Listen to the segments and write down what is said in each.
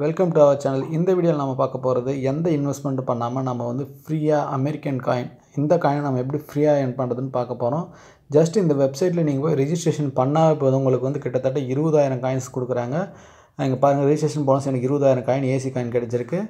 welcome to our channel இந்த வீடியோவில் நம்ம பார்க்க போகிறது எந்த இன்வெஸ்ட்மெண்ட்டும் பண்ணாமல் நம்ம வந்து ஃப்ரீயாக அமெரிக்கன் காயின் இந்த காயினை நம்ம எப்படி ஃப்ரீயாக என் பண்ணுறதுன்னு பார்க்க போகிறோம் ஜஸ்ட் இந்த வெப்சைட்டில் நீங்கள் போய் ரிஜிஸ்ட்ரேஷன் பண்ணால் போதும் உங்களுக்கு வந்து கிட்டத்தட்ட இருபதாயிரம் காயின்ஸ் கொடுக்குறாங்க இங்கே பாருங்கள் ரிஜிஸ்ட்ரேஷன் போனால் எனக்கு இருபதாயிரம் காயின் ஏசி காயின் கிடச்சிருக்கு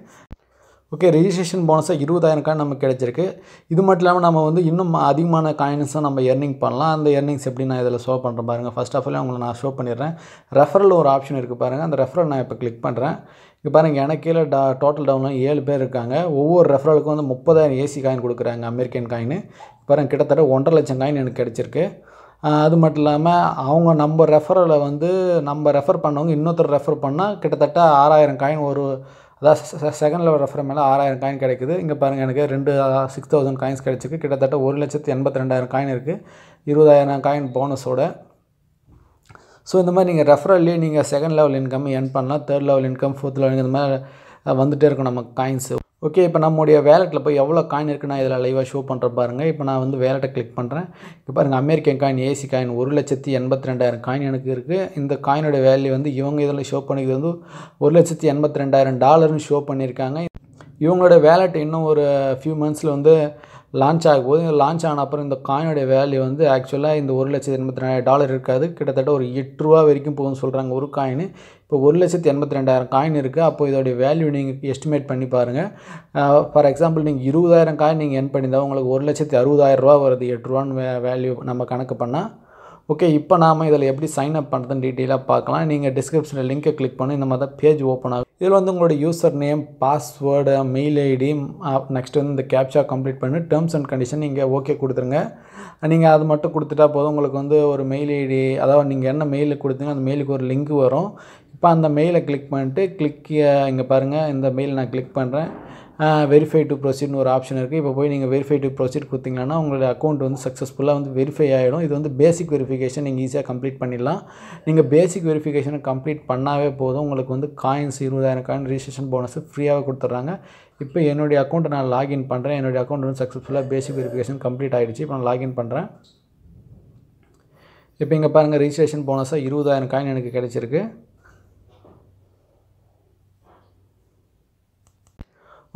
ஓகே ரிஜிஸ்ட்ரேஷன் போனஸாக இருபதாயிரம் காயின் நமக்கு கிடச்சிருக்கு இது மட்டும் இல்லாமல் நம்ம வந்து இன்னும் அதிகமான காயின்ஸாக நம்ம எர்னிங் பண்ணலாம் அந்த எர்னிங்ஸ் எப்படி நான் இதில் ஷோ பண்ணுறேன் பாருங்கள் ஃபஸ்ட் ஆஃப் ஆல் உங்களை நான் ஷோ பண்ணிடுறேன் ரெஃபரல் ஒரு ஆப்ஷன் இருக்குது பாருங்கள் அந்த ரெஃபரல் நான் இப்போ கிளிக் பண்ணுறேன் இப்போ பாருங்கள் எனக்கு கீழே டா டோட்டல் டவுன்லாம் ஏழு பேர் இருக்காங்க ஒவ்வொரு ரெஃபரலுக்கும் வந்து முப்பதாயிரம் ஏசி காயின் கொடுக்குறாங்க அமெரிக்கன் காயின் பாருங்கள் கிட்டத்தட்ட ஒன்றரை லட்சம் காயின் எனக்கு கிடச்சிருக்கு அது மட்டும் இல்லாமல் அவங்க நம்ம ரெஃபரில் வந்து நம்ம ரெஃபர் பண்ணவங்க இன்னொருத்தர் ரெஃபர் பண்ணால் கிட்டத்தட்ட ஆறாயிரம் காயின் ஒரு அதாவது செகண்டில் லெவல் ரெஃபர் மேலே ஆறாயிரம் காயின் கிடைக்குது இங்கே பாருங்கள் எனக்கு ரெண்டு சிக்ஸ் தௌசண்ட் காயின்ஸ் கிடச்சிருக்கு கிட்டத்தட்ட ஒரு லட்சத்து எண்பத்தி ரெண்டாயிரம் காயின் இருக்குது இருபதாயிரம் காயின் போனஸோட ஸோ இந்த மாதிரி நீங்கள் ரெஃபரல்லே நீங்கள் செகண்ட் லெவல் இன்கம் என் பண்ணலாம் third level income fourth level இந்த மாதிரி வந்துகிட்டே இருக்கும் நம்ம காயின்ஸு ஓகே இப்போ நம்முடைய வேலெட்டில் போய் எவ்வளோ காயின் இருக்குன்னா இதில் லைவாக ஷோ பண்ணுற பாருங்கள் இப்போ நான் வந்து வேலெட்டை கிளிக் பண்ணுறேன் இப்போ பாருங்கள் அமெரிக்கன் காயின் ஏசி காயின் ஒரு லட்சத்தி எண்பத்தி ரெண்டாயிரம் காயின் எனக்கு இருக்குது இந்த காயினோட வேல்யூ வந்து இவங்க இதில் ஷோ பண்ணிக்கிறது வந்து ஒரு லட்சத்தி எண்பத்தி ரெண்டாயிரம் டாலர்னு ஷோ பண்ணியிருக்காங்க இவங்களோட வேலெட் இன்னும் ஒரு ஃபியூ மந்த்ஸில் வந்து லான்ச் ஆகும் போது லான்ச் ஆன அப்புறம் இந்த காயினுடைய வேல்யூ வந்து ஆக்சுவலாக இந்த ஒரு லட்சத்தி எண்பத்தி ரெண்டாயிரம் டாலர் இருக்காது கிட்டத்தட்ட ஒரு எட்டு ரூபா வரைக்கும் போகும்னு சொல்கிறாங்க ஒரு காயின் இப்போ ஒரு லட்சத்து எண்பத்தி ரெண்டாயிரம் காயின் இருக்குது அப்போ இதோடைய வேல்யூ நீங்கள் எஸ்டிமேட் பண்ணி பாருங்கள் ஃபார் எக்ஸாம்பிள் நீங்கள் இருபதாயிரம் காயின் நீங்கள் என் பண்ணியிருந்தால் உங்களுக்கு ஒரு லட்சத்து அறுபதாயிரம் ரூபா வருது எட்டு ரூபான்னு வே வேல்யூ நம்ம கணக்கு பண்ணால் ஓகே இப்போ நாம் இதில் எப்படி சைன் அப் பண்ணுறதுன்னு டீட்டெயிலாக பார்க்கலாம் நீங்கள் டிஸ்கிரிப்ஷனில் லிங்க்கை கிளிக் பண்ணி இந்த மாதிரி தான் பேஜ் ஓப்பன் ஆகும் இதில் வந்து உங்களோட user name password mail ID next வந்து இந்த கேப்ஷா கம்ப்ளீட் பண்ணி டேர்ம்ஸ் அண்ட் கண்டிஷன் நீங்கள் ஓகே கொடுத்துருங்க நீங்கள் அது மட்டும் கொடுத்துட்டா போதும் உங்களுக்கு வந்து ஒரு மெயில் ஐடி அதாவது நீங்கள் என்ன மெயிலில் கொடுத்தீங்க அந்த மெயிலுக்கு ஒரு லிங்க் வரும் இப்போ அந்த மெயிலை கிளிக் பண்ணிட்டு கிளிக் இங்கே பாருங்கள் இந்த மெயில் நான் கிளிக் பண்ணுறேன் வெரிஃபை டு ப்ரொசீட்னு ஒரு ஆப்ஷன் இருக்குது இப்போ போய் நீங்கள் வெரிஃபை டு ப்ரொசீட் கொடுத்தீங்கன்னா உங்களுடைய அக்கௌண்ட் வந்து சக்ஸஸ்ஃபுல்லாக வந்து வெரிஃபை ஆகிடும் இது வந்து பேசிக் வெரிஃபிகேஷன் நீங்கள் ஈஸியாக கம்ப்ளீட் பண்ணிடலாம் நீங்கள் பேசிக் வெரிஃபிகேஷனை கம்ப்ளீட் பண்ணாவே போதும் உங்களுக்கு வந்து காயின்ஸ் இருபதாயிரம் காயின் ரிஜிஸ்ட்ரேஷன் போனஸ் ஃப்ரீயாக கொடுத்துட்றாங்க இப்போ என்னுடைய அக்கௌண்ட்டை நான் லாகின் பண்ணுறேன் என்னுடைய அக்கௌண்ட் வந்து சக்ஸஸ்ஃபுல்லாக பேசிக் வெரிஃபிகேஷன் கம்ப்ளீட் ஆகிடுச்சு இப்போ நான் லாகின் பண்ணுறேன் இப்போ இங்கே பாருங்கள் ரிஜிஸ்ட்ரேஷன் போனஸாக இருபதாயிரம் காயின் எனக்கு கிடச்சிருக்கு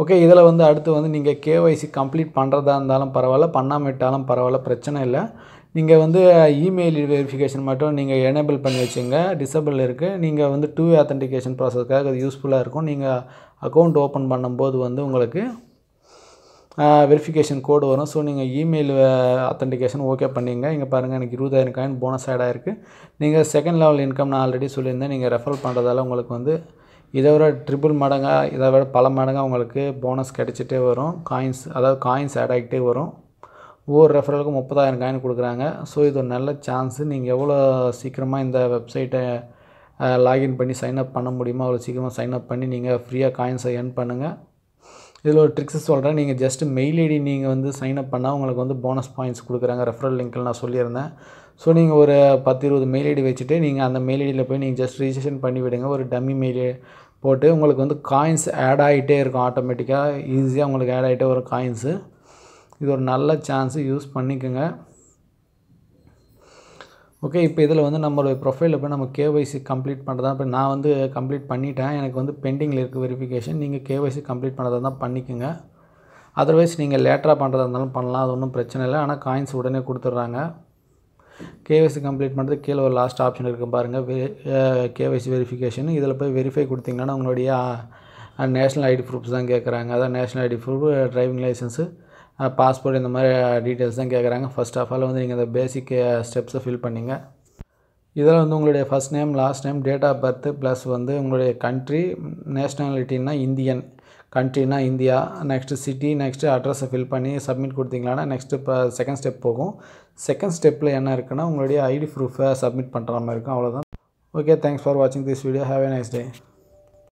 ஓகே இதில் வந்து அடுத்து வந்து நீங்கள் கேஒய்சி கம்ப்ளீட் பண்ணுறதா இருந்தாலும் பரவாயில்ல பண்ணாமட்டாலும் பரவாயில்ல பிரச்சனை இல்லை நீங்கள் வந்து இமெயில் வெரிஃபிகேஷன் மட்டும் நீங்கள் எனேபிள் பண்ணி வச்சுங்க டிசபிள் இருக்குது நீங்கள் வந்து டூ ஆத்தென்டிகேஷன் ப்ராசஸ்க்காக அது யூஸ்ஃபுல்லாக இருக்கும் நீங்கள் அக்கௌண்ட் ஓப்பன் பண்ணும்போது வந்து உங்களுக்கு வெரிஃபிகேஷன் கோடு வரும் ஸோ நீங்கள் இமெயில் அத்தன்டிகேஷன் ஓகே பண்ணிங்க இங்கே பாருங்கள் எனக்கு இருபதாயிரம் காயின் போனஸ் ஆடாக இருக்குது நீங்கள் செகண்ட் லெவல் இன்கம் நான் ஆல்ரெடி சொல்லியிருந்தேன் நீங்கள் ரெஃபர் பண்ணுறதால உங்களுக்கு வந்து இதை விட ட்ரிபிள் மடங்காக இதை விட பல மடங்காக உங்களுக்கு போனஸ் கிடச்சிட்டே வரும் காயின்ஸ் அதாவது காயின்ஸ் ஆட் ஆகிட்டே வரும் ஒவ்வொரு ரெஃபரலுக்கும் முப்பதாயிரம் காயின் கொடுக்குறாங்க ஸோ இது ஒரு நல்ல சான்ஸு நீங்கள் எவ்வளோ சீக்கிரமாக இந்த வெப்சைட்டை லாகின் பண்ணி சைன் அப் பண்ண முடியுமோ அவ்வளோ சீக்கிரமாக சைன் அப் பண்ணி நீங்கள் ஃப்ரீயாக காயின்ஸை ஏர்ன் பண்ணுங்கள் இதில் ஒரு ட்ரிக்ஸு சொல்கிறேன் நீங்கள் ஜஸ்ட்டு மெயில் ஐடி நீங்கள் வந்து சைன் அப் பண்ணால் உங்களுக்கு வந்து போனஸ் பாயிண்ட்ஸ் கொடுக்குறாங்க ரெஃபரல் லிங்க்கில் நான் சொல்லியிருந்தேன் ஸோ நீங்கள் ஒரு பத்து இருபது மெயில் ஐடி வச்சுட்டு நீங்கள் அந்த மெயில் ஐடியில் போய் நீங்கள் ஜஸ்ட் ரிஜிஸ்ட்ரேஷன் பண்ணி விடுங்க ஒரு டம்மி மெயில் போட்டு உங்களுக்கு வந்து காயின்ஸ் ஆட் ஆகிட்டே இருக்கும் ஆட்டோமேட்டிக்காக ஈஸியாக உங்களுக்கு ஆட் ஆகிட்டே வரும் காயின்ஸு இது ஒரு நல்ல சான்ஸு யூஸ் பண்ணிக்கோங்க ஓகே இப்போ இதில் வந்து நம்மளுடைய ப்ரொஃபைலில் போய் நம்ம கேஒய்சி கம்ப்ளீட் பண்ணுறதா இப்போ நான் வந்து கம்ப்ளீட் பண்ணிட்டேன் எனக்கு வந்து பெண்டிங்கில் இருக்குது வெரிஃபிகேஷன் நீங்கள் கேஒய்சி கம்ப்ளீட் பண்ணுறதா தான் பண்ணிக்கோங்க அதர்வைஸ் நீங்கள் லேட்டராக பண்ணுறதா இருந்தாலும் பண்ணலாம் அது ஒன்றும் பிரச்சனை இல்லை ஆனால் காயின்ஸ் உடனே கொடுத்துட்றாங்க கேஒய்சி கம்ப்ளீட் பண்ணுறது கீழே ஒரு லாஸ்ட் ஆப்ஷன் இருக்குது பாருங்கள் வெ கேஒய்சி வெரிஃபிகேஷன் இதில் போய் வெரிஃபை கொடுத்திங்கன்னா உங்களுடைய நேஷ்னல் ஐடி ப்ரூஃப்ஸ் தான் கேட்குறாங்க அதான் national ID proof driving licence passport இந்த மாதிரி டீட்டெயில்ஸ் தான் கேட்குறாங்க ஃபஸ்ட் ஆஃப் ஆல் வந்து நீங்கள் இந்த பேசிக் ஸ்டெப்ஸை ஃபில் பண்ணிங்க இதில் வந்து உங்களுடைய first name last name date of birth plus வந்து உங்களுடைய கண்ட்ரி நேஷ்னாலிட்டின்னா இந்தியன் கண்ட்ரினா இந்தியா நெக்ஸ்ட்டு சிட்டி நெக்ஸ்ட்டு அட்ரஸை ஃபில் பண்ணி சப்மிட் கொடுத்தீங்களானா நெக்ஸ்ட்டு இப்போ செகண்ட் ஸ்டெப் போகும் செகண்ட் ஸ்டெப்பில் என்ன இருக்குன்னா உங்களுடைய ஐடி ப்ரூஃபை சப்மிட் பண்ணுற மாதிரி இருக்கும் அவ்வளோதான் ஓகே தேங்க்ஸ் ஃபார் வாட்சிங் this video have a nice day